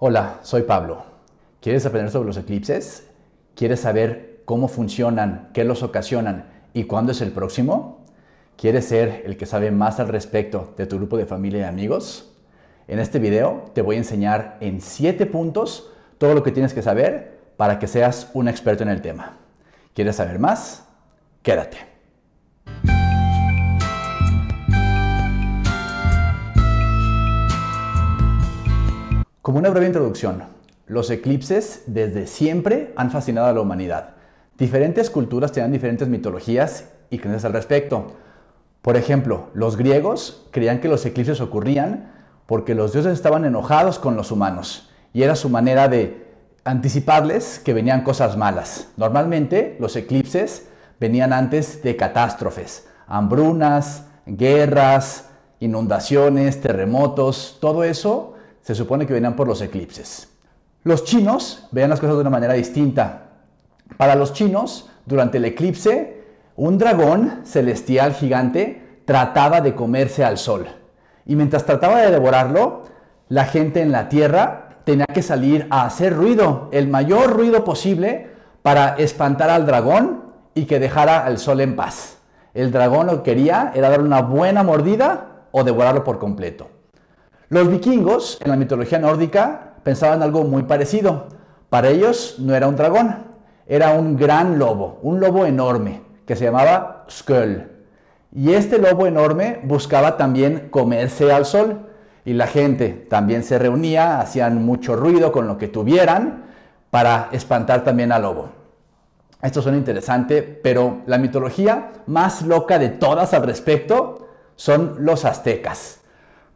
Hola, soy Pablo. ¿Quieres aprender sobre los eclipses? ¿Quieres saber cómo funcionan, qué los ocasionan y cuándo es el próximo? ¿Quieres ser el que sabe más al respecto de tu grupo de familia y amigos? En este video te voy a enseñar en 7 puntos todo lo que tienes que saber para que seas un experto en el tema. ¿Quieres saber más? Quédate. Como una breve introducción, los eclipses desde siempre han fascinado a la humanidad. Diferentes culturas tenían diferentes mitologías y creencias al respecto. Por ejemplo, los griegos creían que los eclipses ocurrían porque los dioses estaban enojados con los humanos y era su manera de anticiparles que venían cosas malas. Normalmente los eclipses venían antes de catástrofes, hambrunas, guerras, inundaciones, terremotos, todo eso se supone que venían por los eclipses. Los chinos veían las cosas de una manera distinta. Para los chinos, durante el eclipse, un dragón celestial gigante trataba de comerse al sol. Y mientras trataba de devorarlo, la gente en la Tierra tenía que salir a hacer ruido, el mayor ruido posible, para espantar al dragón y que dejara al sol en paz. El dragón lo que quería era darle una buena mordida o devorarlo por completo. Los vikingos, en la mitología nórdica, pensaban algo muy parecido. Para ellos no era un dragón, era un gran lobo, un lobo enorme, que se llamaba Skull. Y este lobo enorme buscaba también comerse al sol. Y la gente también se reunía, hacían mucho ruido con lo que tuvieran para espantar también al lobo. Esto suena interesante, pero la mitología más loca de todas al respecto son los aztecas.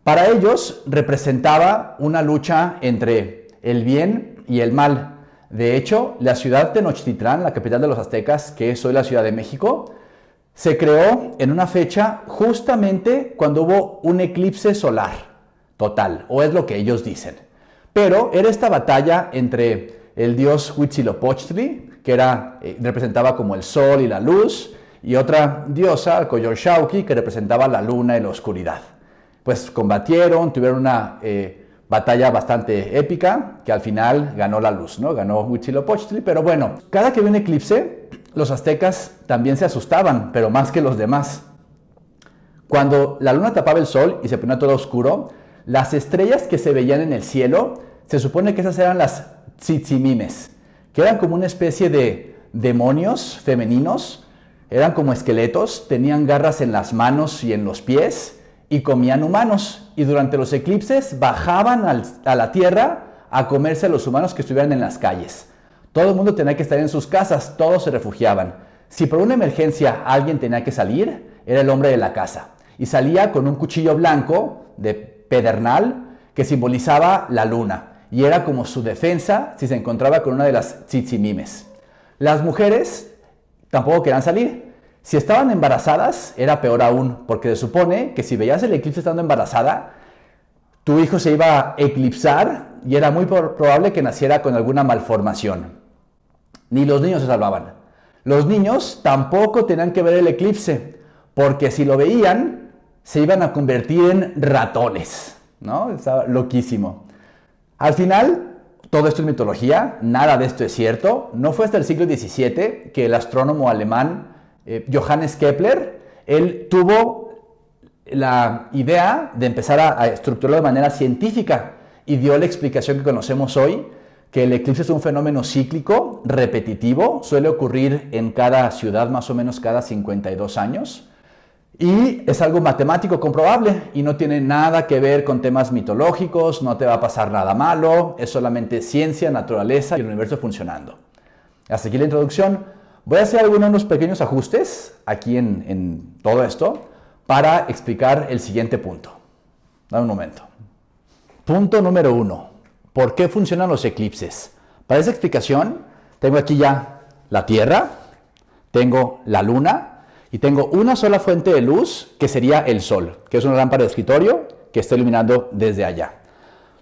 Para ellos representaba una lucha entre el bien y el mal. De hecho, la ciudad de la capital de los aztecas, que es hoy la Ciudad de México, se creó en una fecha justamente cuando hubo un eclipse solar total, o es lo que ellos dicen. Pero era esta batalla entre el dios Huitzilopochtli, que era, eh, representaba como el sol y la luz, y otra diosa, Coyolxauqui, que representaba la luna y la oscuridad pues combatieron, tuvieron una eh, batalla bastante épica que al final ganó la luz, ¿no? Ganó Huitzilopochtli, pero bueno, cada que había un eclipse, los aztecas también se asustaban, pero más que los demás. Cuando la luna tapaba el sol y se ponía todo oscuro, las estrellas que se veían en el cielo, se supone que esas eran las tzitzimimes, que eran como una especie de demonios femeninos, eran como esqueletos, tenían garras en las manos y en los pies, y comían humanos. Y durante los eclipses bajaban a la Tierra a comerse a los humanos que estuvieran en las calles. Todo el mundo tenía que estar en sus casas, todos se refugiaban. Si por una emergencia alguien tenía que salir, era el hombre de la casa. Y salía con un cuchillo blanco de pedernal que simbolizaba la luna. Y era como su defensa si se encontraba con una de las tzitzimimes. Las mujeres tampoco querían salir si estaban embarazadas, era peor aún, porque se supone que si veías el eclipse estando embarazada, tu hijo se iba a eclipsar y era muy probable que naciera con alguna malformación. Ni los niños se salvaban. Los niños tampoco tenían que ver el eclipse, porque si lo veían, se iban a convertir en ratones. ¿No? Estaba loquísimo. Al final, todo esto es mitología, nada de esto es cierto. No fue hasta el siglo XVII que el astrónomo alemán eh, Johannes Kepler, él tuvo la idea de empezar a, a estructurarlo de manera científica y dio la explicación que conocemos hoy, que el eclipse es un fenómeno cíclico, repetitivo, suele ocurrir en cada ciudad más o menos cada 52 años. Y es algo matemático comprobable y no tiene nada que ver con temas mitológicos, no te va a pasar nada malo, es solamente ciencia, naturaleza y el universo funcionando. Hasta aquí la introducción. Voy a hacer algunos pequeños ajustes aquí en, todo esto para explicar el siguiente punto. Dame un momento. Punto número uno. ¿Por qué funcionan los eclipses? Para esa explicación, tengo aquí ya la Tierra, tengo la Luna y tengo una sola fuente de luz que sería el Sol, que es una lámpara de escritorio que está iluminando desde allá.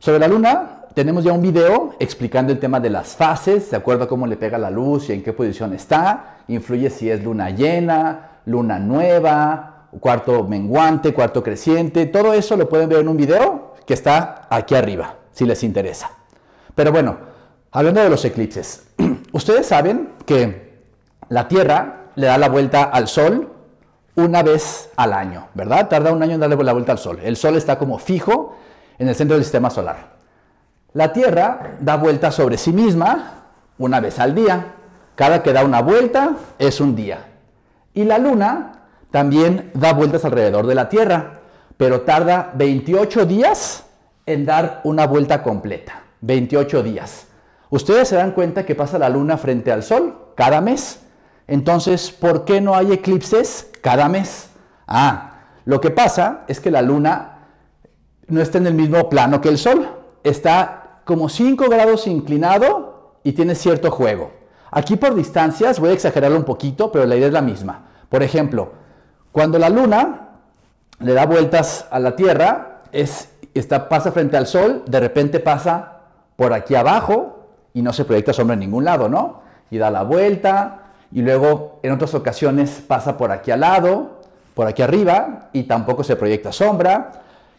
Sobre la Luna tenemos ya un video explicando el tema de las fases, de acuerdo a cómo le pega la luz y en qué posición está. Influye si es luna llena, luna nueva, cuarto menguante, cuarto creciente. Todo eso lo pueden ver en un video que está aquí arriba, si les interesa. Pero bueno, hablando de los eclipses, ustedes saben que la Tierra le da la vuelta al Sol una vez al año, ¿verdad? Tarda un año en darle la vuelta al Sol. El Sol está como fijo en el centro del sistema solar. La Tierra da vueltas sobre sí misma una vez al día. Cada que da una vuelta es un día. Y la Luna también da vueltas alrededor de la Tierra, pero tarda 28 días en dar una vuelta completa. 28 días. Ustedes se dan cuenta que pasa la Luna frente al Sol cada mes. Entonces, ¿por qué no hay eclipses cada mes? Ah, lo que pasa es que la Luna no está en el mismo plano que el Sol. Está como 5 grados inclinado y tiene cierto juego. Aquí por distancias voy a exagerarlo un poquito, pero la idea es la misma. Por ejemplo, cuando la luna le da vueltas a la Tierra, es, está, pasa frente al Sol, de repente pasa por aquí abajo y no se proyecta sombra en ningún lado, ¿no? Y da la vuelta y luego en otras ocasiones pasa por aquí al lado, por aquí arriba y tampoco se proyecta sombra.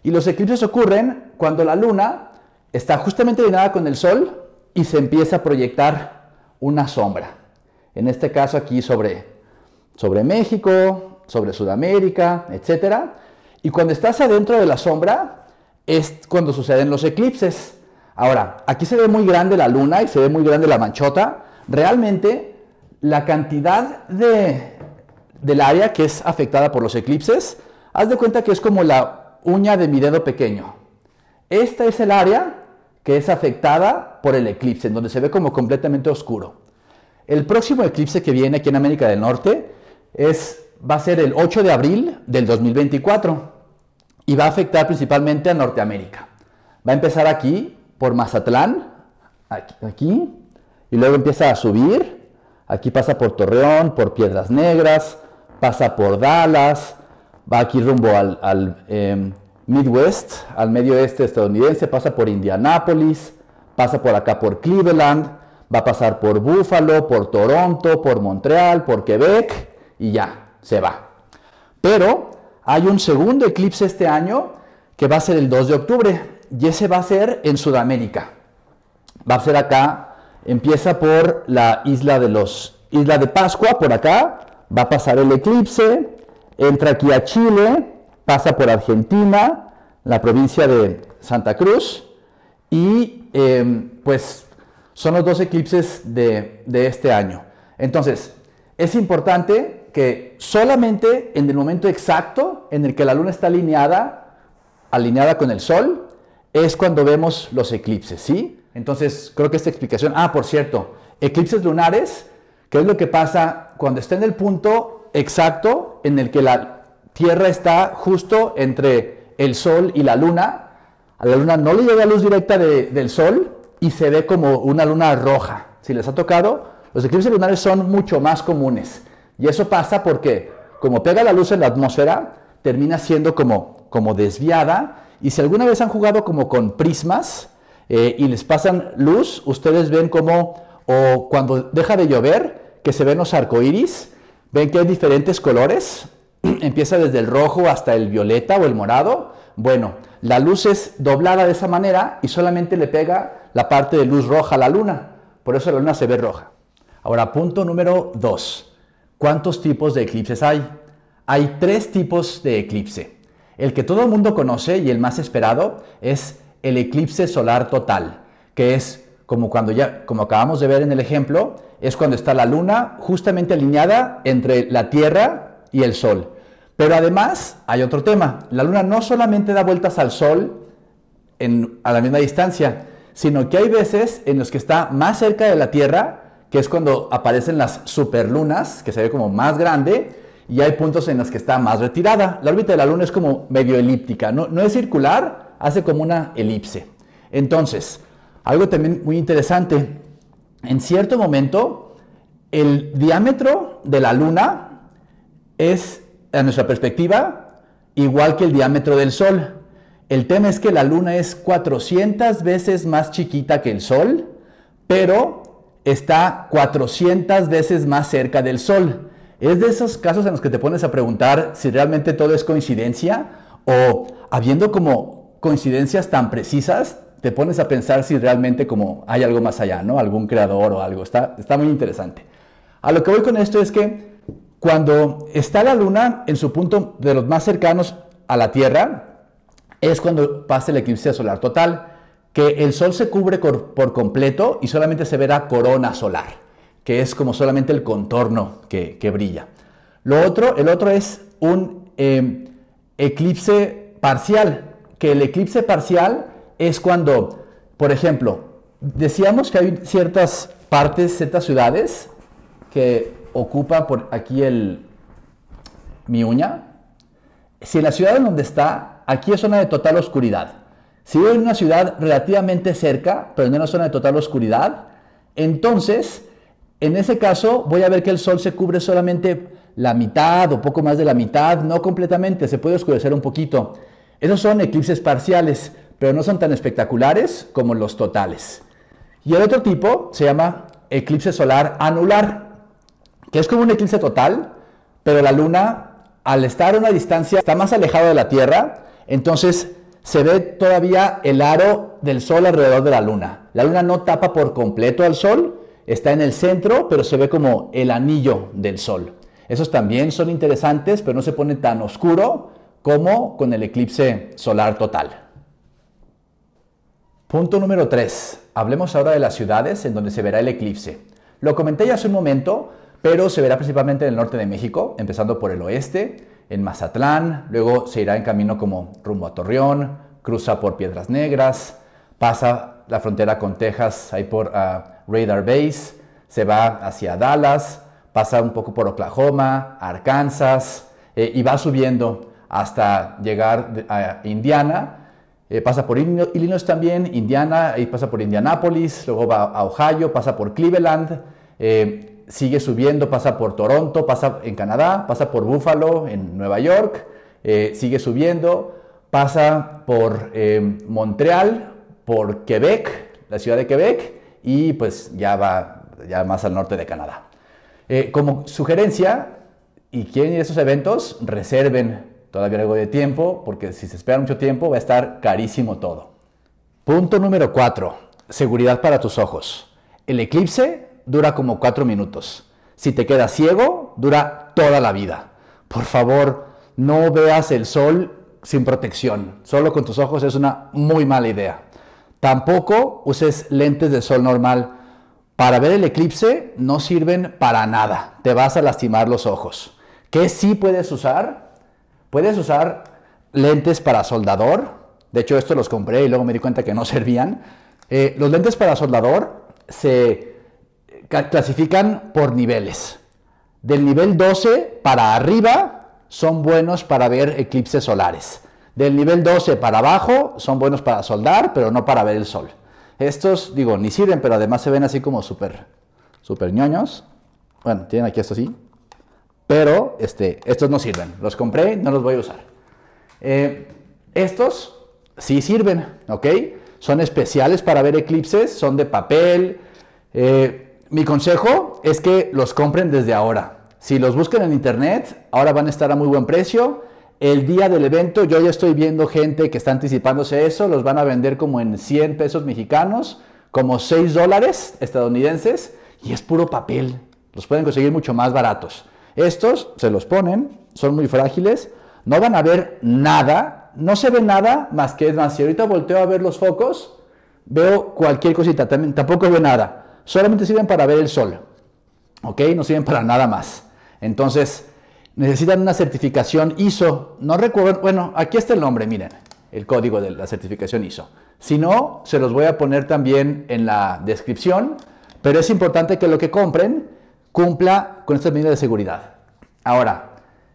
Y los eclipses ocurren cuando la luna está justamente llenada con el Sol y se empieza a proyectar una sombra. En este caso aquí sobre, sobre México, sobre Sudamérica, etc. Y cuando estás adentro de la sombra es cuando suceden los eclipses. Ahora, aquí se ve muy grande la luna y se ve muy grande la manchota. Realmente la cantidad de, del área que es afectada por los eclipses, haz de cuenta que es como la uña de mi dedo pequeño. Esta es el área que es afectada por el eclipse, en donde se ve como completamente oscuro. El próximo eclipse que viene aquí en América del Norte es, va a ser el 8 de abril del 2024 y va a afectar principalmente a Norteamérica. Va a empezar aquí por Mazatlán, aquí, y luego empieza a subir. Aquí pasa por Torreón, por Piedras Negras, pasa por Dallas, va aquí rumbo al, em, Midwest al medio este estadounidense, pasa por Indianápolis, pasa por acá por Cleveland, va a pasar por Buffalo, por Toronto, por Montreal, por Quebec y ya, se va. Pero hay un segundo eclipse este año que va a ser el 2 de octubre y ese va a ser en Sudamérica. Va a ser acá, empieza por la isla de los Isla de Pascua por acá, va a pasar el eclipse, entra aquí a Chile, pasa por Argentina, la provincia de Santa Cruz, y em, pues son los dos eclipses de, de este año. Entonces, es importante que solamente en el momento exacto en el que la luna está alineada, alineada con el sol, es cuando vemos los eclipses, ¿sí? Entonces, creo que esta explicación, ah, por cierto, eclipses lunares, ¿qué es lo que pasa cuando está en el punto exacto en el que la Tierra está justo entre el Sol y la Luna. A la Luna no le llega luz directa del Sol y se ve como una luna roja. Si les ha tocado, los eclipses lunares son mucho más comunes. Y eso pasa porque, como pega la luz en la atmósfera, termina siendo como, como desviada. Y si alguna vez han jugado como con prismas eh, y les pasan luz, ustedes ven como, o cuando deja de llover, que se ven los arcoíris, ven que hay diferentes colores empieza desde el rojo hasta el violeta o el morado. Bueno, la luz es doblada de esa manera y solamente le pega la parte de luz roja a la luna. Por eso la luna se ve roja. Ahora, punto número dos. ¿Cuántos tipos de eclipses hay? Hay tres tipos de eclipse. El que todo el mundo conoce y el más esperado es el eclipse solar total, que es como cuando ya como acabamos de ver en el ejemplo, es cuando está la luna justamente alineada entre la Tierra y el Sol. Pero además hay otro tema. La Luna no solamente da vueltas al Sol en, a la misma distancia, sino que hay veces en los que está más cerca de la Tierra, que es cuando aparecen las superlunas, que se ve como más grande, y hay puntos en los que está más retirada. La órbita de la Luna es como medio elíptica, no, no es circular, hace como una elipse. Entonces, algo también muy interesante, en cierto momento, el diámetro de la Luna es, a nuestra perspectiva, igual que el diámetro del Sol. El tema es que la Luna es 400 veces más chiquita que el Sol, pero está 400 veces más cerca del Sol. Es de esos casos en los que te pones a preguntar si realmente todo es coincidencia o habiendo como coincidencias tan precisas, te pones a pensar si realmente como hay algo más allá, ¿no? Algún creador o algo. Está, está muy interesante. A lo que voy con esto es que cuando está la luna en su punto de los más cercanos a la Tierra, es cuando pasa el eclipse solar total, que el sol se cubre por completo y solamente se verá corona solar, que es como solamente el contorno que, brilla. Lo otro, el otro es un em, eclipse parcial, que el eclipse parcial es cuando, por ejemplo, decíamos que hay ciertas partes, ciertas ciudades que ocupa por aquí el, mi uña, si en la ciudad en donde está, aquí es zona de total oscuridad. Si voy en una ciudad relativamente cerca, pero en una zona de total oscuridad, entonces, en ese caso, voy a ver que el sol se cubre solamente la mitad o poco más de la mitad, no completamente, se puede oscurecer un poquito. Esos son eclipses parciales, pero no son tan espectaculares como los totales. Y el otro tipo se llama eclipse solar anular que es como un eclipse total, pero la luna, al estar a una distancia, está más alejada de la Tierra, entonces se ve todavía el aro del sol alrededor de la luna. La luna no tapa por completo al sol, está en el centro, pero se ve como el anillo del sol. Esos también son interesantes, pero no se pone tan oscuro como con el eclipse solar total. Punto número 3. Hablemos ahora de las ciudades en donde se verá el eclipse. Lo comenté ya hace un momento, pero se verá principalmente en el norte de México, empezando por el oeste, en Mazatlán, luego se irá en camino como rumbo a Torreón, cruza por Piedras Negras, pasa la frontera con Texas, ahí por ah, Radar Base, se va hacia Dallas, pasa un poco por Oklahoma, Arkansas, eh, y va subiendo hasta llegar a Indiana, eh, pasa por Illinois también, Indiana, y pasa por Indianápolis, luego va a Ohio, pasa por Cleveland, eh, sigue subiendo, pasa por Toronto, pasa en Canadá, pasa por Buffalo, en Nueva York, eh, sigue subiendo, pasa por em, Montreal, por Quebec, la ciudad de Quebec, y pues ya va ya más al norte de Canadá. Eh, como sugerencia, y quieren ir a esos eventos, reserven todavía algo de tiempo, porque si se espera mucho tiempo va a estar carísimo todo. Punto número 4. Seguridad para tus ojos. El eclipse dura como cuatro minutos. Si te quedas ciego, dura toda la vida. Por favor, no veas el sol sin protección. Solo con tus ojos es una muy mala idea. Tampoco uses lentes de sol normal. Para ver el eclipse no sirven para nada. Te vas a lastimar los ojos. ¿Qué sí puedes usar? Puedes usar lentes para soldador. De hecho, esto los compré y luego me di cuenta que no servían. Eh, los lentes para soldador se clasifican por niveles. Del nivel 12 para arriba son buenos para ver eclipses solares. Del nivel 12 para abajo son buenos para soldar, pero no para ver el sol. Estos, digo, ni sirven, pero además se ven así como súper, súper ñoños. Bueno, tienen aquí esto así. Pero este, estos no sirven. Los compré, no los voy a usar. Eh, estos sí sirven, ¿ok? Son especiales para ver eclipses, son de papel. Eh, mi consejo es que los compren desde ahora. Si los buscan en internet, ahora van a estar a muy buen precio. El día del evento, yo ya estoy viendo gente que está anticipándose eso, los van a vender como en 100 pesos mexicanos, como 6 dólares estadounidenses, y es puro papel. Los pueden conseguir mucho más baratos. Estos se los ponen, son muy frágiles, no van a ver nada, no se ve nada más que es más. Si ahorita volteo a ver los focos, veo cualquier cosita, también, tampoco veo nada solamente sirven para ver el sol, ¿ok? No sirven para nada más. Entonces, necesitan una certificación ISO. No recuerdo, bueno, aquí está el nombre, miren, el código de la certificación ISO. Si no, se los voy a poner también en la descripción, pero es importante que lo que compren cumpla con estas medidas de seguridad. Ahora,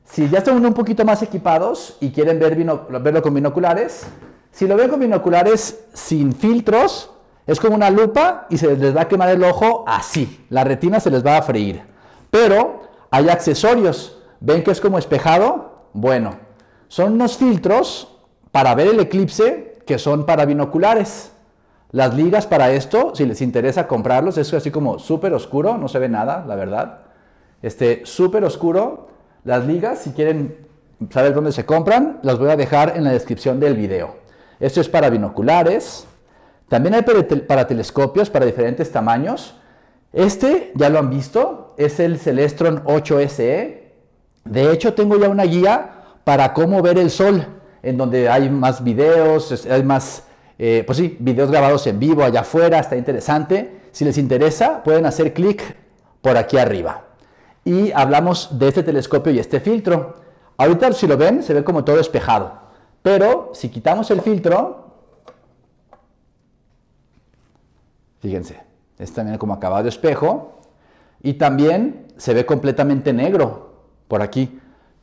si ya están un poquito más equipados y quieren verlo con binoculares, si lo ven con binoculares sin filtros, es como una lupa y se les va a quemar el ojo así. La retina se les va a freír. Pero hay accesorios. ¿Ven que es como espejado? Bueno, son unos filtros para ver el eclipse que son para binoculares. Las ligas para esto, si les interesa comprarlos, es así como súper oscuro, no se ve nada, la verdad. Este, súper oscuro. Las ligas, si quieren saber dónde se compran, las voy a dejar en la descripción del video. Esto es para binoculares. También hay para telescopios para diferentes tamaños. Este, ya lo han visto, es el Celestron 8SE. De hecho, tengo ya una guía para cómo ver el sol, en donde hay más videos, hay más, eh, pues sí, videos grabados en vivo allá afuera, está interesante. Si les interesa, pueden hacer clic por aquí arriba. Y hablamos de este telescopio y este filtro. Ahorita, si lo ven, se ve como todo espejado. Pero si quitamos el filtro, Fíjense, es también como acabado espejo y también se ve completamente negro por aquí.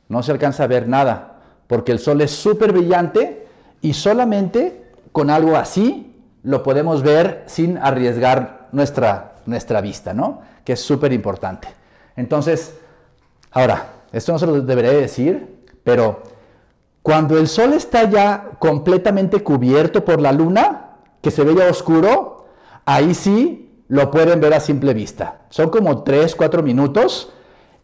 No se alcanza a ver nada porque el sol es súper brillante y solamente con algo así lo podemos ver sin arriesgar nuestra, nuestra vista, ¿no? Que es súper importante. Entonces, ahora, esto no se lo debería decir, pero cuando el sol está ya completamente cubierto por la luna, que se ve ya oscuro, Ahí sí lo pueden ver a simple vista. Son como 3, 4 minutos.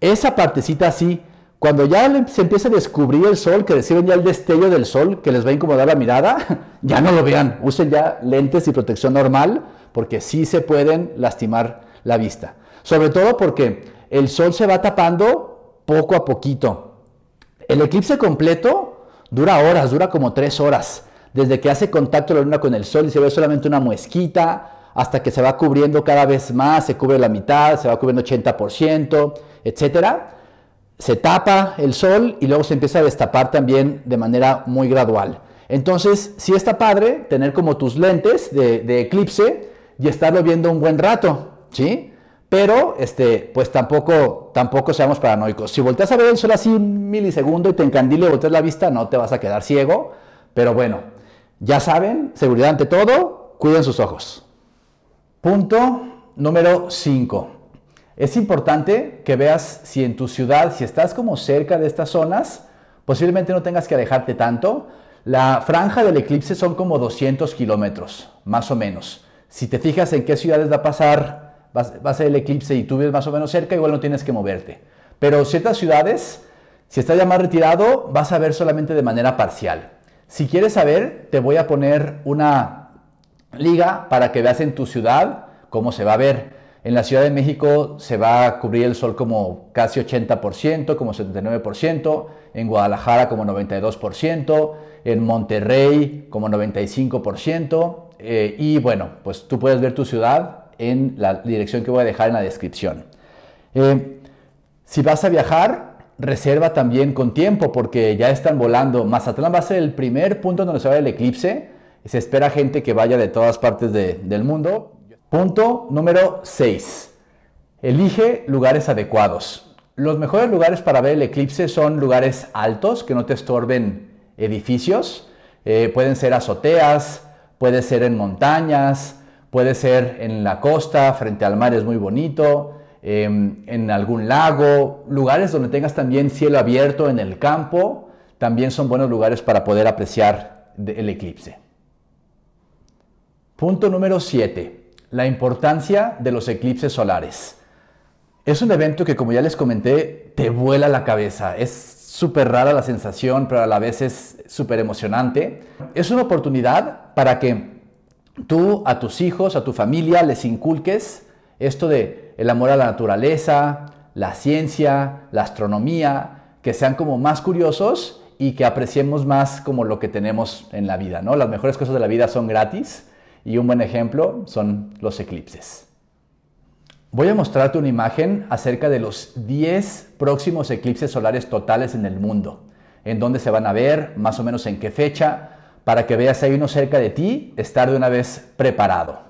Esa partecita así, cuando ya se empieza a descubrir el sol, que reciben ya el destello del sol, que les va a incomodar la mirada, ya no lo vean. Usen ya lentes y protección normal, porque sí se pueden lastimar la vista. Sobre todo porque el sol se va tapando poco a poquito. El eclipse completo dura horas, dura como tres horas, desde que hace contacto la luna con el sol y se ve solamente una muesquita, hasta que se va cubriendo cada vez más, se cubre la mitad, se va cubriendo 80%, etcétera. Se tapa el sol y luego se empieza a destapar también de manera muy gradual. Entonces, sí está padre tener como tus lentes de, eclipse y estarlo viendo un buen rato, ¿sí? Pero, este, pues tampoco, tampoco seamos paranoicos. Si volteas a ver el sol así un milisegundo y te encandile y volteas la vista, no te vas a quedar ciego. Pero bueno, ya saben, seguridad ante todo, cuiden sus ojos. Punto número 5. Es importante que veas si en tu ciudad, si estás como cerca de estas zonas, posiblemente no tengas que alejarte tanto. La franja del eclipse son como 200 kilómetros, más o menos. Si te fijas en qué ciudades va a pasar, va a ser el eclipse y tú ves más o menos cerca, igual no tienes que moverte. Pero ciertas ciudades, si estás ya más retirado, vas a ver solamente de manera parcial. Si quieres saber, te voy a poner una liga para que veas en tu ciudad cómo se va a ver. En la Ciudad de México se va a cubrir el sol como casi 80%, como 79%, en Guadalajara como 92%, en Monterrey como 95%, eh, y bueno, pues tú puedes ver tu ciudad en la dirección que voy a dejar en la descripción. Eh, si vas a viajar, reserva también con tiempo porque ya están volando. Mazatlán va a ser el primer punto donde se va el eclipse se espera gente que vaya de todas partes del mundo. Punto número 6. Elige lugares adecuados. Los mejores lugares para ver el eclipse son lugares altos, que no te estorben edificios. Eh, pueden ser azoteas, puede ser en montañas, puede ser en la costa, frente al mar es muy bonito, em, en algún lago, lugares donde tengas también cielo abierto en el campo, también son buenos lugares para poder apreciar el eclipse. Punto número 7. La importancia de los eclipses solares. Es un evento que, como ya les comenté, te vuela la cabeza. Es súper rara la sensación, pero a la vez es súper emocionante. Es una oportunidad para que tú a tus hijos, a tu familia, les inculques esto de el amor a la naturaleza, la ciencia, la astronomía, que sean como más curiosos y que apreciemos más como lo que tenemos en la vida, ¿no? Las mejores cosas de la vida son gratis y un buen ejemplo son los eclipses. Voy a mostrarte una imagen acerca de los 10 próximos eclipses solares totales en el mundo, en dónde se van a ver, más o menos en qué fecha, para que veas si hay uno cerca de ti, estar de una vez preparado.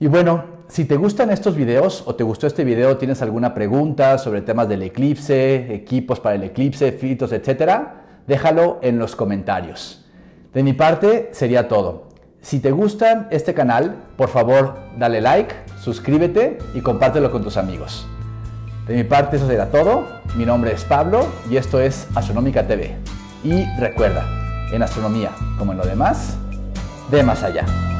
Y bueno, si te gustan estos videos o te gustó este video, tienes alguna pregunta sobre temas del eclipse, equipos para el eclipse, filtros, etcétera, déjalo en los comentarios. De mi parte sería todo. Si te gusta este canal, por favor dale like, suscríbete y compártelo con tus amigos. De mi parte eso será todo. Mi nombre es Pablo y esto es Astronómica TV. Y recuerda, en astronomía, como en lo demás, de más allá.